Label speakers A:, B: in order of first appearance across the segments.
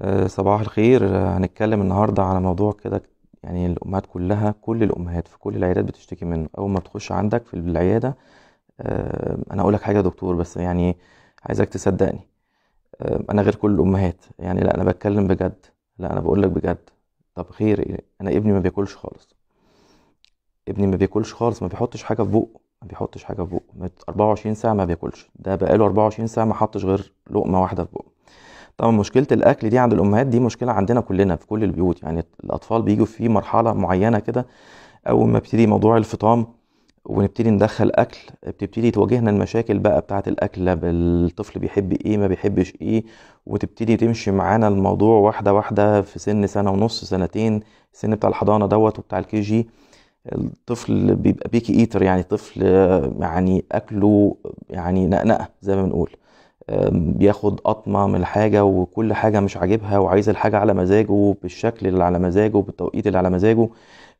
A: آه، صباح الخير آه، هنتكلم النهاردة على موضوع كده يعني الأمهات كلها كل الأمهات في كل العيادات بتشتكي منه أول ما بتخش عندك في العيادة آه، أنا أقولك حاجة يا دكتور بس يعني عايزك تصدقني أنا غير كل الأمهات يعني لا أنا بتكلم بجد لا أنا بقولك بجد طب خير إيه؟ أنا ابني ما بياكلش خالص ابني ما بياكلش خالص ما بيحطش حاجة في بقه ما بيحطش حاجة في بقه 24 ساعة ما بياكلش ده بقاله 24 ساعة ما حطش غير لقمة واحدة في بقه طبعا مشكله الاكل دي عند الامهات دي مشكله عندنا كلنا في كل البيوت يعني الاطفال بيجوا في مرحله معينه كده اول ما بيبتدي موضوع الفطام ونبتدي ندخل اكل بتبتدي تواجهنا المشاكل بقى بتاعه الاكل الطفل بيحب ايه ما بيحبش ايه وتبتدي تمشي معانا الموضوع واحده واحده في سن سنه ونص سنتين السن بتاع الحضانه دوت وبتاع الكي جي الطفل بيبقى بيكي ايتر يعني طفل يعني اكله يعني نقنقه زي ما بنقول بياخد قطمة من الحاجة وكل حاجة مش عاجبها وعايز الحاجة على مزاجه بالشكل اللي على مزاجه بالتوقيت اللي على مزاجه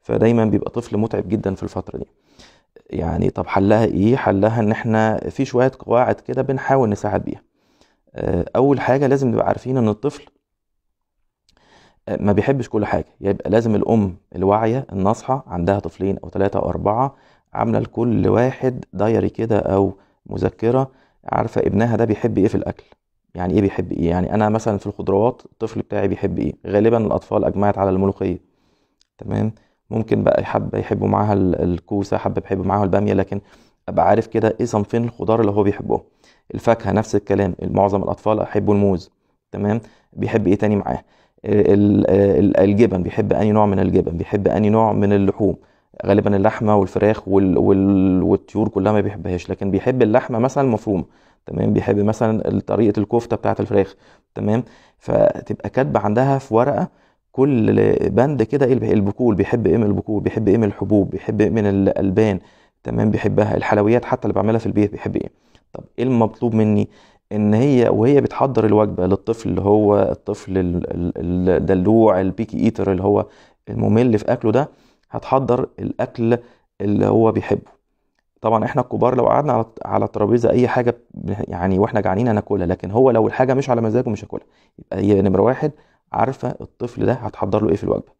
A: فدايما بيبقى طفل متعب جدا في الفترة دي يعني طب حلها ايه حلها ان احنا في شوية قواعد كده بنحاول نساعد بيها آه، اول حاجة لازم نبقى عارفين ان الطفل آه، ما بيحبش كل حاجة يعني يبقى لازم الأم الواعية الناصحة عندها طفلين أو ثلاثة أو أربعة عاملة لكل واحد دايري كده أو مذكرة عارفه ابنها ده بيحب ايه في الاكل يعني ايه بيحب ايه يعني انا مثلا في الخضروات الطفل بتاعي بيحب ايه غالبا الاطفال اجمعت على الملوخيه تمام ممكن بقى حبه يحبوا معاها الكوسه حبه بيحبوا معاها الباميه لكن ابقى عارف كده ايه صنفين الخضار اللي هو بيحبهم الفاكهه نفس الكلام معظم الاطفال احبوا الموز تمام بيحب ايه تاني معاه الجبن بيحب اني نوع من الجبن بيحب اني نوع من اللحوم غالبا اللحمه والفراخ وال... وال... والطيور كلها ما بيحبهاش لكن بيحب اللحمه مثلا المفرومه تمام بيحب مثلا طريقه الكفته بتاعه الفراخ تمام فتبقى كاتبه عندها في ورقه كل بند كده ايه البكول بيحب ايه من البكول بيحب ايه من الحبوب بيحب ايه من الالبان تمام بيحبها الحلويات حتى اللي بعملها في البيت بيحب ايه طب ايه المطلوب مني ان هي وهي بتحضر الوجبه للطفل اللي هو الطفل الدلوع البيكي ايتر اللي هو الممل في اكله ده هتحضر الاكل اللي هو بيحبه طبعا احنا الكبار لو قعدنا على على الترابيزه اي حاجه يعني واحنا جعانين هناكلها لكن هو لو الحاجه مش على مزاجه مش هياكلها يبقى هي نمره واحد عارفه الطفل ده هتحضر له ايه في الوجبه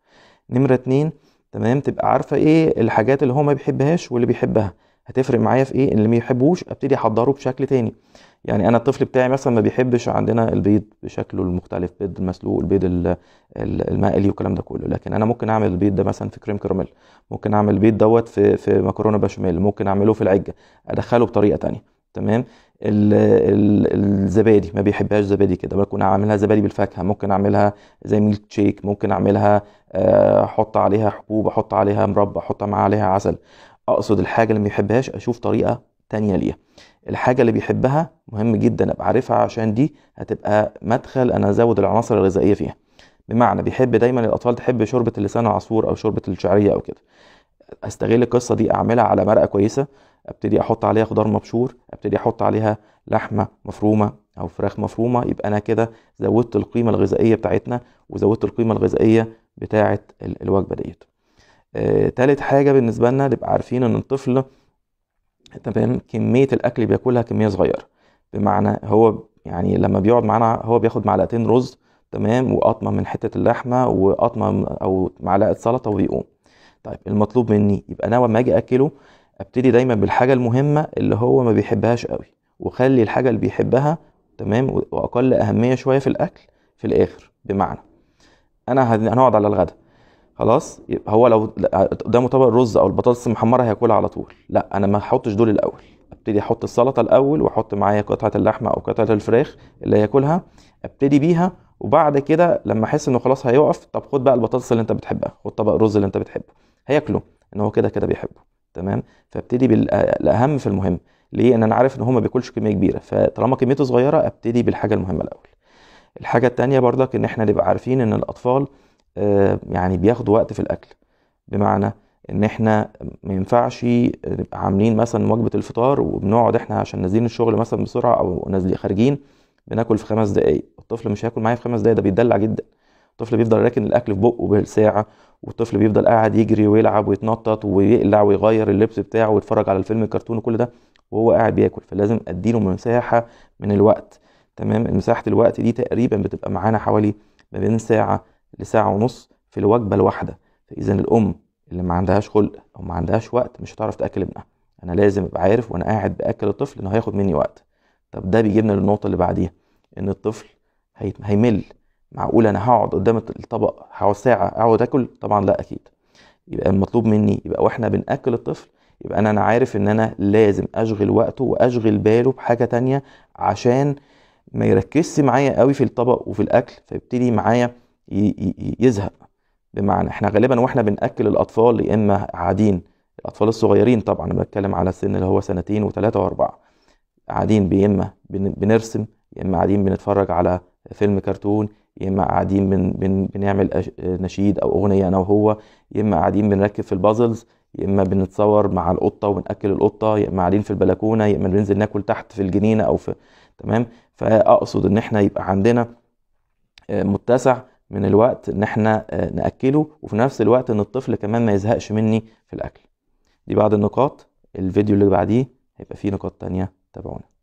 A: نمره اتنين تمام تبقى عارفه ايه الحاجات اللي هو ما بيحبهاش واللي بيحبها هتفرق معايا في ايه ان اللي ما يحبوش ابتدي احضره بشكل تاني يعني انا الطفل بتاعي مثلا ما بيحبش عندنا البيض بشكله المختلف البيض المسلوق البيض المقلي والكلام ده كله لكن انا ممكن اعمل البيض ده مثلا في كريم كراميل ممكن اعمل البيض دوت في في مكرونه بشاميل ممكن اعمله في العجه ادخله بطريقه تانية تمام الزبادي ما بيحبهاش زبادي كده ممكن اعملها زبادي بالفاكهه ممكن اعملها زي ميلك شيك ممكن اعملها آه، احط عليها حبوب احط عليها مربى احط معاها عليها عسل اقصد الحاجه اللي ما بيحبهاش اشوف طريقه تانية ليها الحاجه اللي بيحبها مهم جدا ابقى عارفها عشان دي هتبقى مدخل انا ازود العناصر الغذائيه فيها بمعنى بيحب دايما الاطفال تحب شوربه اللسان العصفور او شوربه الشعريه او كده استغل القصه دي اعملها على مرقه كويسه ابتدي احط عليها خضار مبشور ابتدي احط عليها لحمه مفرومه او فراخ مفرومه يبقى انا كده زودت القيمه الغذائيه بتاعتنا وزودت القيمه الغذائيه بتاعه الوجبه ديت آه، تالت حاجه بالنسبه لنا نبقى عارفين ان الطفل تمام كميه الاكل بياكلها كميه صغيره بمعنى هو يعني لما بيقعد معانا هو بياخد معلقتين رز تمام وقطمه من حته اللحمه وقطمه او معلقه سلطه وبيقوم طيب المطلوب مني يبقى انا لما اجي اكله ابتدي دايما بالحاجه المهمه اللي هو ما بيحبهاش قوي وخلي الحاجه اللي بيحبها تمام واقل اهميه شويه في الاكل في الاخر بمعنى انا هنقعد على الغدا خلاص يبقى هو لو قدامه طبق الرز او البطاطس المحمره هياكلها على طول لا انا ما احطش دول الاول ابتدي احط السلطه الاول واحط معايا قطعه اللحمه او قطعه الفراخ اللي هياكلها ابتدي بيها وبعد كده لما احس انه خلاص هيقف طب خد بقى البطاطس اللي انت بتحبها خد طبق الرز اللي انت بتحبه هياكله ان هو كده كده بيحبه تمام فابتدي بالاهم في المهم ليه ان انا عارف ان هو ما بياكلش كميه كبيره فطالما كميته صغيره ابتدي بالحاجه المهمه الاول الحاجه الثانيه برضك ان احنا نبقى عارفين ان الاطفال آه، يعني بياخد وقت في الاكل بمعنى ان احنا ما ينفعش نبقى عاملين مثلا وجبه الفطار وبنقعد احنا عشان نازلين الشغل مثلا بسرعه او نازلين خارجين بناكل في خمس دقائق الطفل مش هياكل معايا في خمس دقائق ده بيتدلع جدا الطفل بيفضل راكن الاكل في بقه بالساعه والطفل بيفضل قاعد يجري ويلعب ويتنطط ويقلع ويغير اللبس بتاعه ويتفرج على الفيلم الكرتون وكل ده وهو قاعد بياكل فلازم اديله مساحه من الوقت تمام مساحه الوقت دي تقريبا بتبقى معانا حوالي ما بين ساعه لساعة ونص في الوجبة الواحدة فإذا الأم اللي ما عندهاش خلق أو ما عندهاش وقت مش هتعرف تأكل ابنها أنا لازم أبقى عارف وأنا قاعد بأكل الطفل إنه هياخد مني وقت طب ده بيجيبنا للنقطة اللي بعديها إن الطفل هيمل معقول أنا هقعد قدام الطبق هقعد ساعة أقعد آكل طبعا لا أكيد يبقى المطلوب مني يبقى واحنا بنأكل الطفل يبقى انا انا عارف ان انا لازم اشغل وقته واشغل باله بحاجه تانية عشان ما يركزش معايا قوي في الطبق وفي الاكل فيبتدي معايا يزهق بمعنى احنا غالبا واحنا بناكل الاطفال يا اما قاعدين الاطفال الصغيرين طبعا انا بتكلم على السن اللي هو سنتين وثلاثه واربعه قاعدين يا اما بنرسم يا اما قاعدين بنتفرج على فيلم كرتون يا اما قاعدين بن بن بنعمل نشيد او اغنيه انا وهو يا اما قاعدين بنركب في البازلز يا اما بنتصور مع القطه وبناكل القطه يا اما قاعدين في البلكونه يا اما بننزل ناكل تحت في الجنينه او في تمام فاقصد ان احنا يبقى عندنا آه، متسع من الوقت ان احنا آه، ناكله وفي نفس الوقت ان الطفل كمان ما يزهقش مني في الاكل دي بعض النقاط الفيديو اللي بعديه هيبقى فيه نقاط تانية تابعونا